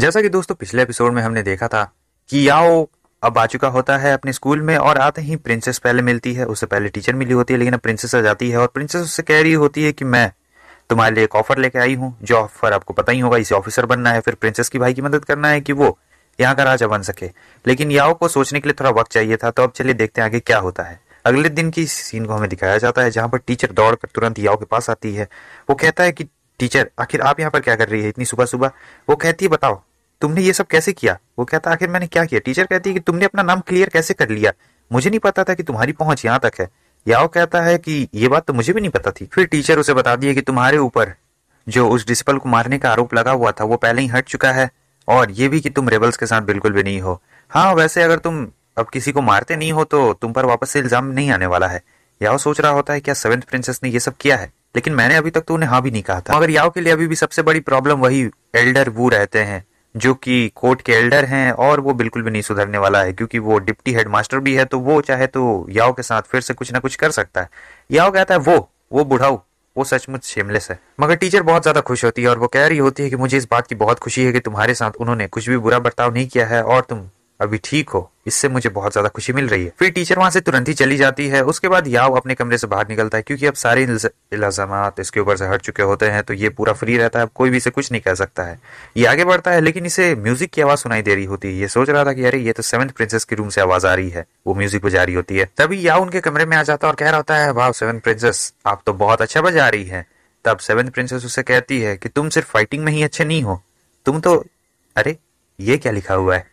जैसा कि दोस्तों पिछले एपिसोड में हमने देखा था कि याओ अब आ चुका होता है अपने स्कूल में और आते ही प्रिंसेस पहले मिलती है उससे पहले टीचर मिली होती है लेकिन अब प्रिंसेस आ जाती है और प्रिंसेस उससे कह रही होती है कि मैं तुम्हारे लिए एक ऑफर लेके आई हूँ जो ऑफर आपको पता ही होगा इसे ऑफिसर बनना है फिर प्रिंसेस की भाई की मदद करना है कि वो यहाँ का राजा बन सके लेकिन याओ को सोचने के लिए थोड़ा वक्त चाहिए था तो अब चलिए देखते हैं आगे क्या होता है अगले दिन की सीन को हमें दिखाया जाता है जहाँ पर टीचर दौड़ कर तुरंत याओ के पास आती है वो कहता है कि टीचर आखिर आप यहाँ पर क्या कर रही है इतनी सुबह सुबह वो कहती है बताओ तुमने ये सब कैसे किया वो कहता आखिर मैंने क्या किया टीचर कहती है कि तुमने अपना नाम क्लियर कैसे कर लिया मुझे नहीं पता था कि तुम्हारी पहुंच यहाँ तक है याओ कहता है कि ये बात तो मुझे भी नहीं पता थी फिर टीचर उसे बता दिए कि तुम्हारे ऊपर जो उस डिसिपल को मारने का आरोप लगा हुआ था वो पहले ही हट चुका है और ये भी कि तुम रेबल्स के साथ बिल्कुल भी नहीं हो हाँ वैसे अगर तुम अब किसी को मारते नहीं हो तो तुम पर वापस से इल्जाम नहीं आने वाला है याओ सोच रहा होता है क्या सेवेंथ प्रिंसेस ने यह सब किया है लेकिन मैंने अभी तक तो उन्हें हाँ भी नहीं कहा था मगर याओ के लिए अभी भी सबसे बड़ी प्रॉब्लम वही एल्डर वो रहते हैं जो कि कोर्ट के एल्डर हैं और वो बिल्कुल भी नहीं सुधरने वाला है क्योंकि वो डिप्टी हेडमास्टर भी है तो वो चाहे तो याओ के साथ फिर से कुछ ना कुछ कर सकता है याओ कहता है वो वो बुढ़ाऊ वो सचमुच शेमलेस है मगर टीचर बहुत ज्यादा खुश होती है और वो कह रही होती है कि मुझे इस बात की बहुत खुशी है कि तुम्हारे साथ उन्होंने कुछ भी बुरा बर्ताव नहीं किया है और तुम अभी ठीक हो इससे मुझे बहुत ज्यादा खुशी मिल रही है फिर टीचर वहां से तुरंत ही चली जाती है उसके बाद याव अपने कमरे से बाहर निकलता है क्योंकि अब सारे इल्जाम इसके ऊपर से हट चुके होते हैं तो ये पूरा फ्री रहता है अब कोई भी इसे कुछ नहीं कह सकता है ये आगे बढ़ता है लेकिन इसे म्यूजिक की आवाज सुनाई दे रही होती है ये सोच रहा था कि अरे ये तो सेवंथ प्रिंसेस की रूम से आवाज आ रही है वो म्यूजिक बजा रही होती है तभी याव उनके कमरे में आ जाता है और कह रहा होता है भाव सेवन प्रिंसेस आप तो बहुत अच्छा बजा रही है तब सेवन प्रिंसेस उसे कहती है कि तुम सिर्फ फाइटिंग में ही अच्छे नहीं हो तुम तो अरे ये क्या लिखा हुआ है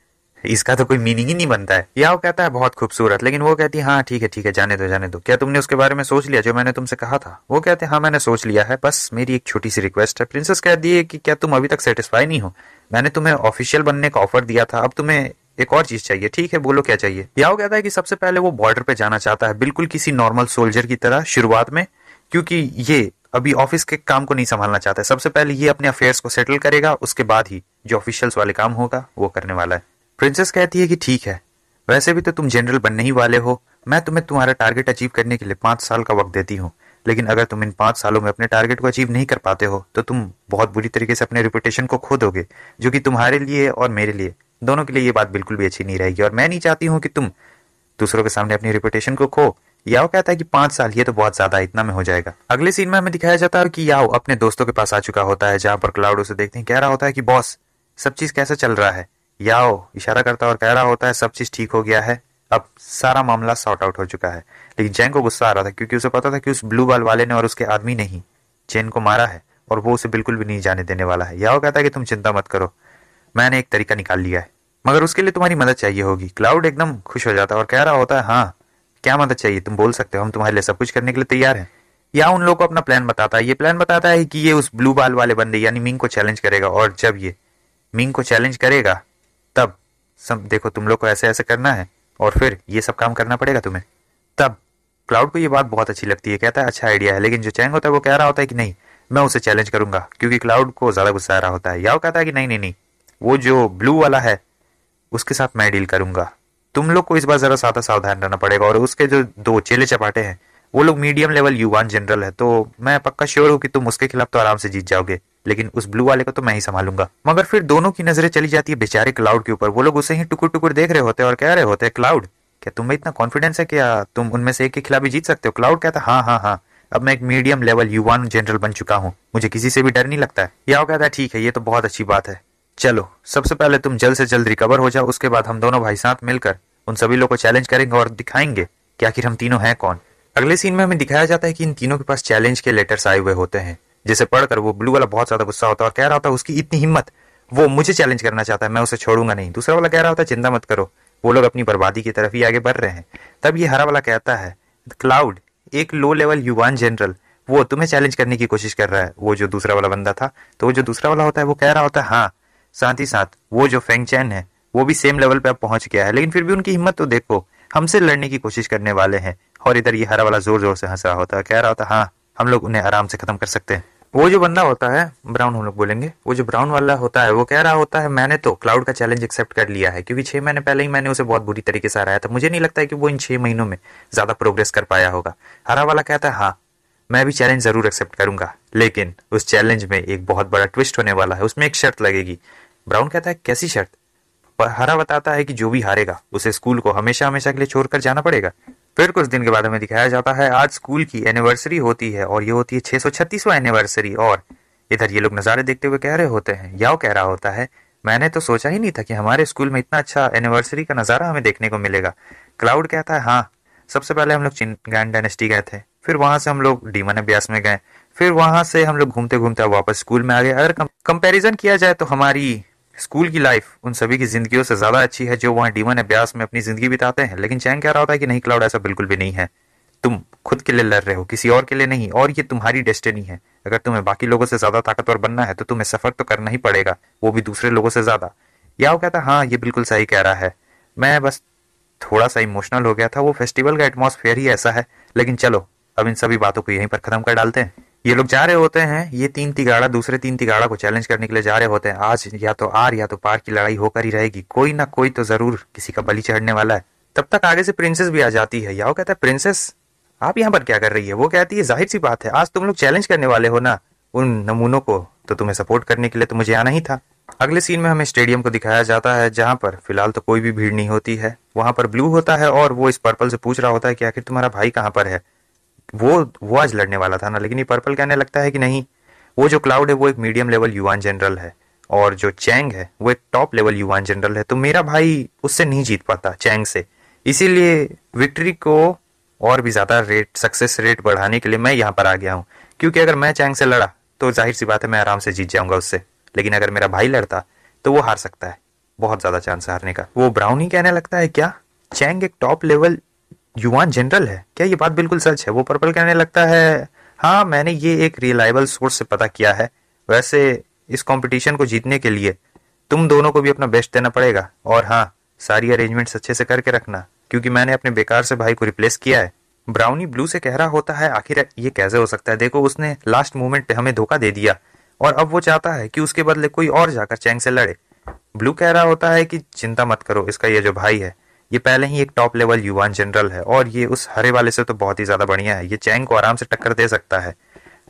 इसका तो कोई मीनिंग ही नहीं बनता है या वो कहता है बहुत खूबसूरत लेकिन वो कहती है हाँ ठीक है ठीक है जाने दो जाने दो क्या तुमने उसके बारे में सोच लिया जो मैंने तुमसे कहा था वो कहते हैं हाँ मैंने सोच लिया है बस मेरी एक छोटी सी रिक्वेस्ट है प्रिंसेस कह है कि क्या तुम अभी तक सेटिस्फाई नहीं हो मैंने तुम्हें ऑफिशियल बनने का ऑफर दिया था अब तुम्हें एक और चीज चाहिए ठीक है बोलो क्या चाहिए या वो कहता है कि सबसे पहले वो बॉर्डर पे जाना चाहता है बिल्कुल किसी नॉर्मल सोल्जर की तरह शुरुआत में क्योंकि ये अभी ऑफिस के काम को नहीं संभालना चाहता है सबसे पहले ये अपने अफेयर्स को सेटल करेगा उसके बाद ही जो ऑफिशियल्स वाले काम होगा वो करने वाला है प्रिंसेस कहती है कि ठीक है वैसे भी तो तुम जनरल बनने ही वाले हो मैं तुम्हें तुम्हारा टारगेट अचीव करने के लिए पांच साल का वक्त देती हूँ लेकिन अगर तुम इन पांच सालों में अपने टारगेट को अचीव नहीं कर पाते हो तो तुम बहुत बुरी तरीके से अपने रिपुटेशन को खो दोगे जो कि तुम्हारे लिए और मेरे लिए दोनों के लिए ये बात बिल्कुल भी अच्छी नहीं रहेगी और मैं नहीं चाहती हूँ कि तुम दूसरों के सामने अपनी रिपुटेशन को खो याओ कहता है कि पांच साल ये तो बहुत ज्यादा इतना में हो जाएगा अगले सीन में हमें दिखाया जाता है कि याओ अपने दोस्तों के पास आ चुका होता है जहाँ पर क्लाउड उसे देखते हैं कह रहा होता है कि बॉस सब चीज कैसा चल रहा है याओ इशारा करता और कह रहा होता है सब चीज ठीक हो गया है अब सारा मामला सॉर्ट आउट हो चुका है लेकिन जैन को गुस्सा आ रहा था क्योंकि उसे पता था कि उस ब्लू बाल वाले ने और उसके आदमी ने ही जैन को मारा है और वो उसे बिल्कुल भी नहीं जाने देने वाला है याओ कहता है कि तुम चिंता मत करो मैंने एक तरीका निकाल लिया है मगर उसके लिए तुम्हारी मदद चाहिए होगी क्लाउड एकदम खुश हो जाता है और कह रहा होता है हाँ क्या मदद चाहिए तुम बोल सकते हो हम तुम्हारे लिए सब कुछ करने के लिए तैयार हैं या उन लोगों को अपना प्लान बताता है ये प्लान बताता है कि ये उस ब्लू बाल वाले बंदे यानी मिंग को चैलेंज करेगा और जब ये मिंग को चैलेंज करेगा तब सम देखो तुम लोग को ऐसे ऐसे करना है और फिर ये सब काम करना पड़ेगा तुम्हें तब क्लाउड को ये बात बहुत अच्छी लगती है कहता है अच्छा आइडिया है लेकिन जो चैंग होता है वो कह रहा होता है कि नहीं मैं उसे चैलेंज करूंगा क्योंकि क्लाउड को ज़्यादा गुस्सा आ रहा होता है याओ कहता है कि नहीं नहीं नहीं वो जो ब्लू वाला है उसके साथ मैं डील करूंगा तुम लोग को इस बार ज़रा सादा सावधान रहना पड़ेगा और उसके जो दो चेले चपाटे हैं वो लोग मीडियम लेवल युवान जनरल है तो मैं पक्का श्योर हूँ कि तुम उसके खिलाफ तो आराम से जीत जाओगे लेकिन उस ब्लू वाले को तो मैं ही संभालूंगा मगर फिर दोनों की नजरें चली जाती है बेचारे क्लाउड के ऊपर वो लोग उसे ही टुकुर टुकुर देख रहे होते हैं और कह रहे होते हैं क्लाउड क्या तुम में इतना कॉन्फिडेंस है क्या तुम उनमें से एक के खिलाफ जीत सकते हो क्लाउड कहता हाँ हाँ हाँ अब मैं एक मीडियम लेवल युवान जनरल बन चुका हूँ मुझे किसी से भी डर नहीं लगता है याओ कहता है ठीक है ये तो बहुत अच्छी बात है चलो सबसे पहले तुम जल्द से जल्द रिकवर हो जाओ उसके बाद हम दोनों भाई साथ मिलकर उन सभी लोग को चैलेंज करेंगे और दिखाएंगे कि आखिर हम तीनों हैं कौन अगले सीन में हमें दिखाया जाता है कि इन तीनों के पास चैलेंज के लेटर्स आए हुए होते हैं जिसे पढ़कर वो ब्लू वाला बहुत ज्यादा गुस्सा होता है और कह रहा होता है उसकी इतनी हिम्मत वो मुझे चैलेंज करना चाहता है मैं उसे छोड़ूंगा नहीं दूसरा वाला कह रहा होता है चिंता मत करो वो लोग अपनी बर्बादी की तरफ ही आगे बढ़ रहे हैं तब ये हरा वाला कहता है क्लाउड एक लो लेवल युवान जनरल वो तुम्हें चैलेंज करने की कोशिश कर रहा है वो जो दूसरा वाला बंदा था तो वो जो दूसरा वाला होता है वो कह रहा होता है हाँ साथ ही साथ वो जो फेंग चैन है वो भी सेम लेवल पे अब पहुंच गया है लेकिन फिर भी उनकी हिम्मत तो देखो हमसे लड़ने की कोशिश करने वाले हैं और इधर ये हरा वाला जोर जोर से हंस रहा होता है कह रहा होता है हाँ हम लोग उन्हें आराम से खत्म कर सकते हैं वो जो बंदा होता है ब्राउन हम लोग बोलेंगे वो जो ब्राउन वाला होता है वो कह रहा होता है मैंने तो क्लाउड का चैलेंज एक्सेप्ट कर लिया है क्योंकि छह महीने पहले ही मैंने उसे बहुत बुरी तरीके से हराया था मुझे नहीं लगता है कि वो इन छह महीनों में ज़्यादा प्रोग्रेस कर पाया होगा हरा वाला कहता है हाँ मैं भी चैलेंज ज़रूर एक्सेप्ट करूंगा लेकिन उस चैलेंज में एक बहुत बड़ा ट्विस्ट होने वाला है उसमें एक शर्त लगेगी ब्राउन कहता है कैसी शर्त हरा बताता है कि जो भी हारेगा उसे स्कूल को हमेशा हमेशा के लिए छोड़कर जाना पड़ेगा फिर कुछ दिन के बाद हमें दिखाया जाता है आज स्कूल की एनिवर्सरी होती है और ये होती है छह एनिवर्सरी और इधर ये लोग नज़ारे देखते हुए कह रहे होते हैं याओ कह रहा होता है मैंने तो सोचा ही नहीं था कि हमारे स्कूल में इतना अच्छा एनिवर्सरी का नज़ारा हमें देखने को मिलेगा क्लाउड कहता है हाँ सबसे पहले हम लोग चिनगान डायनेस्टी गए थे फिर वहां से हम लोग डीमन अभ्यास में गए फिर वहां से हम लोग घूमते घूमते वापस स्कूल में आ गए अगर कंपैरिजन किया जाए तो हमारी स्कूल की लाइफ उन सभी की जिंदगियों से ज्यादा अच्छी है जो वहाँ डीवन अभ्यास में अपनी जिंदगी बिताते हैं लेकिन चैंग कह रहा होता है कि नहीं क्लाउड ऐसा बिल्कुल भी नहीं है तुम खुद के लिए लड़ रहे हो किसी और के लिए नहीं और ये तुम्हारी डेस्टिनी है अगर तुम्हें बाकी लोगों से ज्यादा ताकतवर बनना है तो तुम्हें सफर तो करना ही पड़ेगा वो भी दूसरे लोगों से ज्यादा या वो कहता हाँ ये बिल्कुल सही कह रहा है मैं बस थोड़ा सा इमोशनल हो गया था वो फेस्टिवल का एटमोसफेयर ही ऐसा है लेकिन चलो अब इन सभी बातों को यहीं पर खत्म कर डालते हैं ये लोग जा रहे होते हैं ये तीन तिगाड़ा दूसरे तीन तिगाड़ा को चैलेंज करने के लिए जा रहे होते हैं आज या तो आर या तो पार की लड़ाई होकर ही रहेगी कोई ना कोई तो जरूर किसी का बलि चढ़ने वाला है तब तक आगे से प्रिंसेस भी आ जाती है या वो कहता है प्रिंसेस आप यहाँ पर क्या कर रही है वो कहती है जाहिर सी बात है आज तुम लोग चैलेंज करने वाले हो ना उन नमूनों को तो तुम्हें सपोर्ट करने के लिए तो मुझे आना ही था अगले सीन में हमें स्टेडियम को दिखाया जाता है जहाँ पर फिलहाल तो कोई भी भीड़ नहीं होती है वहाँ पर ब्लू होता है और वो इस पर्पल से पूछ रहा होता है कि आखिर तुम्हारा भाई कहाँ पर है वो वो आज लड़ने वाला था ना लेकिन ये पर्पल कहने लगता है कि नहीं वो जो क्लाउड है वो एक मीडियम लेवल युवान जनरल है और जो चैंग है वो एक टॉप लेवल युवान जनरल है तो मेरा भाई उससे नहीं जीत पाता चैंग से इसीलिए विक्ट्री को और भी ज़्यादा रेट सक्सेस रेट बढ़ाने के लिए मैं यहाँ पर आ गया हूँ क्योंकि अगर मैं चैंग से लड़ा तो जाहिर सी बात है मैं आराम से जीत जाऊंगा उससे लेकिन अगर मेरा भाई लड़ता तो वो हार सकता है बहुत ज़्यादा चांस हारने का वो ब्राउन ही कहने लगता है क्या चैंग एक टॉप लेवल युवान जनरल है क्या ये बात बिल्कुल सच है वो पर्पल कहने लगता है हाँ मैंने ये एक रिलायबल सोर्स से पता किया है वैसे इस कंपटीशन को जीतने के लिए तुम दोनों को भी अपना बेस्ट देना पड़ेगा और हाँ सारी अरेंजमेंट अच्छे से करके रखना क्योंकि मैंने अपने बेकार से भाई को रिप्लेस किया है ब्राउनी ब्लू से कह रहा होता है आखिर ये कैसे हो सकता है देखो उसने लास्ट मोमेंट पे हमें धोखा दे दिया और अब वो चाहता है कि उसके बदले कोई और जाकर चैंग से लड़े ब्लू कह रहा होता है कि चिंता मत करो इसका ये जो भाई है ये पहले ही एक टॉप लेवल युवान जनरल है और ये उस हरे वाले से तो बहुत ही ज़्यादा बढ़िया है ये चैंग को आराम से टक्कर दे सकता है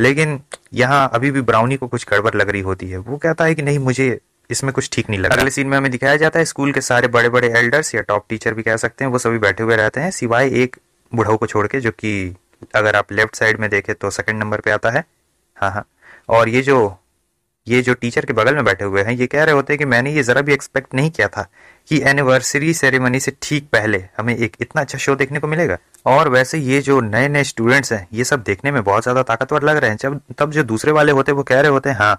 लेकिन यहाँ अभी भी ब्राउनी को कुछ गड़बड़ लग रही होती है वो कहता है कि नहीं मुझे इसमें कुछ ठीक नहीं लगा अगले सीन में हमें दिखाया जाता है स्कूल के सारे बड़े बड़े एल्डर्स या टॉप टीचर भी कह सकते हैं वो सभी बैठे हुए रहते हैं सिवाय एक बुढ़ऊ को छोड़ के जो कि अगर आप लेफ्ट साइड में देखें तो सेकंड नंबर पे आता है हाँ हाँ और ये जो ये जो टीचर के बगल में बैठे हुए हैं ये कह रहे होते हैं कि मैंने ये ज़रा भी एक्सपेक्ट नहीं किया था कि एनिवर्सरी सेरेमनी से ठीक पहले हमें एक इतना अच्छा शो देखने को मिलेगा और वैसे ये जो नए नए स्टूडेंट्स हैं ये सब देखने में बहुत ज़्यादा ताकतवर लग रहे हैं जब तब जो दूसरे वाले होते हैं वो कह रहे होते हैं हाँ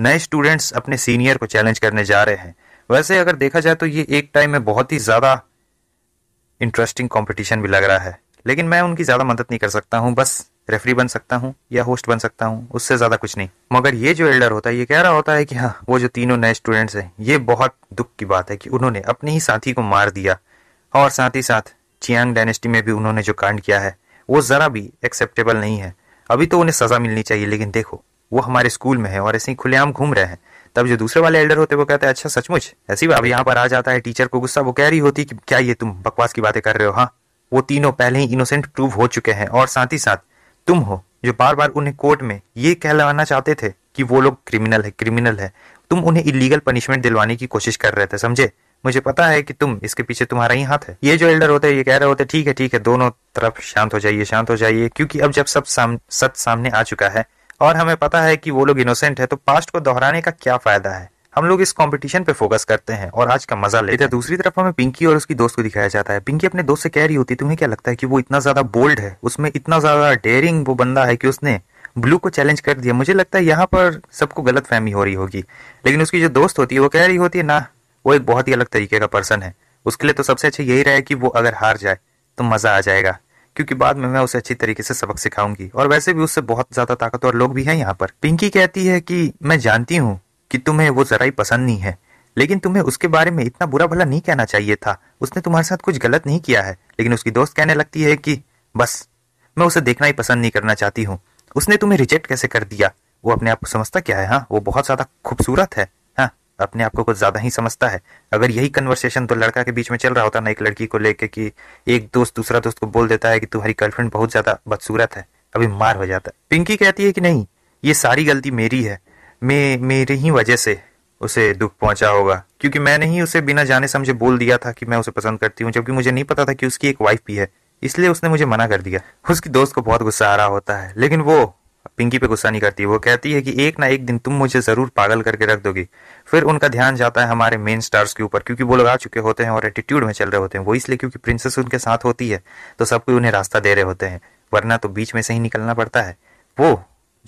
नए स्टूडेंट्स अपने सीनियर को चैलेंज करने जा रहे हैं वैसे अगर देखा जाए तो ये एक टाइम में बहुत ही ज़्यादा इंटरेस्टिंग कॉम्पिटिशन भी लग रहा है लेकिन मैं उनकी ज़्यादा मदद नहीं कर सकता हूँ बस रेफरी बन सकता हूँ या होस्ट बन सकता हूँ उससे ज्यादा कुछ नहीं मगर ये जो एल्डर होता है ये कह रहा होता है कि हाँ वो जो तीनों नए स्टूडेंट्स हैं ये बहुत दुख की बात है कि उन्होंने अपने ही साथी को मार दिया और साथ ही साथ चियांग डायनेस्टी में भी उन्होंने जो कांड किया है वो जरा भी एक्सेप्टेबल नहीं है अभी तो उन्हें सजा मिलनी चाहिए लेकिन देखो वो हमारे स्कूल में है और ऐसे ही खुलेआम घूम रहे हैं तब जो दूसरे वाले एल्डर होते वो कहते हैं अच्छा सचमुच ऐसी अब यहाँ पर आ जाता है टीचर को गुस्सा वो कह रही होती कि क्या ये तुम बकवास की बातें कर रहे हो हाँ वो तीनों पहले ही इनोसेंट प्रूव हो चुके हैं और साथ ही साथ तुम हो जो बार बार उन्हें कोर्ट में ये कहलवाना चाहते थे कि वो लोग क्रिमिनल है क्रिमिनल है तुम उन्हें इलीगल पनिशमेंट दिलवाने की कोशिश कर रहे थे समझे मुझे पता है कि तुम इसके पीछे तुम्हारा ही हाथ है ये जो एल्डर होते हैं ये कह रहे होते ठीक है ठीक है दोनों तरफ शांत हो जाइए शांत हो जाइए क्योंकि अब जब सब साम, सच सामने आ चुका है और हमें पता है कि वो लोग इनोसेंट है तो पास्ट को दोहराने का क्या फायदा है हम लोग इस कॉम्पिटिशन पे फोकस करते हैं और आज का मजा लेते हैं दूसरी तरफ हमें पिंकी और उसकी दोस्त को दिखाया जाता है पिंकी अपने दोस्त से कह रही होती है तुम्हें क्या लगता है कि वो इतना ज्यादा बोल्ड है उसमें इतना ज्यादा डेयरिंग वो बंदा है कि उसने ब्लू को चैलेंज कर दिया मुझे लगता है यहाँ पर सबको गलत फहमी हो रही होगी लेकिन उसकी जो दोस्त होती है वो कह रही होती है ना वो एक बहुत ही अलग तरीके का पर्सन है उसके लिए तो सबसे अच्छा यही रहा कि वो अगर हार जाए तो मजा आ जाएगा क्योंकि बाद में मैं उसे अच्छी तरीके से सबक सिखाऊंगी और वैसे भी उससे बहुत ज्यादा ताकतवर लोग भी हैं यहाँ पर पिंकी कहती है कि मैं जानती हूँ कि तुम्हें वो जरा ही पसंद नहीं है लेकिन तुम्हें उसके बारे में इतना बुरा भला नहीं कहना चाहिए था उसने तुम्हारे साथ कुछ गलत नहीं किया है लेकिन उसकी दोस्त कहने लगती है कि बस मैं उसे देखना ही पसंद नहीं करना चाहती हूँ उसने तुम्हें रिजेक्ट कैसे कर दिया वो अपने आप को समझता क्या है हाँ वो बहुत ज्यादा खूबसूरत है हाँ अपने आप को कुछ ज्यादा ही समझता है अगर यही कन्वर्सेशन तो लड़का के बीच में चल रहा होता ना एक लड़की को लेके कि एक दोस्त दूसरा दोस्त को बोल देता है कि तुम्हारी गर्लफ्रेंड बहुत ज्यादा बदसूरत है अभी मार हो जाता है पिंकी कहती है कि नहीं ये सारी गलती मेरी है मे मेरी ही वजह से उसे दुख पहुंचा होगा क्योंकि मैंने ही उसे बिना जाने समझे बोल दिया था कि मैं उसे पसंद करती हूँ जबकि मुझे नहीं पता था कि उसकी एक वाइफ भी है इसलिए उसने मुझे मना कर दिया उसकी दोस्त को बहुत गुस्सा आ रहा होता है लेकिन वो पिंकी पे गुस्सा नहीं करती वो कहती है कि एक ना एक दिन तुम मुझे ज़रूर पागल करके रख दोगी फिर उनका ध्यान जाता है हमारे मेन स्टार्स के ऊपर क्योंकि वो लोग आ चुके होते हैं और एटीट्यूड में चल रहे होते हैं वो इसलिए क्योंकि प्रिंसेस उनके साथ होती है तो सब कोई उन्हें रास्ता दे रहे होते हैं वरना तो बीच में से ही निकलना पड़ता है वो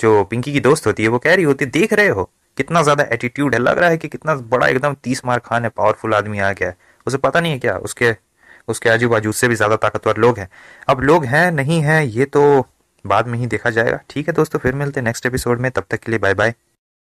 जो पिंकी की दोस्त होती है वो कह रही होती है देख रहे हो कितना ज़्यादा एटीट्यूड है लग रहा है कि कितना बड़ा एकदम तीस मार खान है पावरफुल आदमी आ गया है उसे पता नहीं है क्या उसके उसके आजू बाजू उससे भी ज़्यादा ताकतवर लोग हैं अब लोग हैं नहीं हैं ये तो बाद में ही देखा जाएगा ठीक है दोस्तों फिर मिलते हैं नेक्स्ट एपिसोड में तब तक के लिए बाय बाय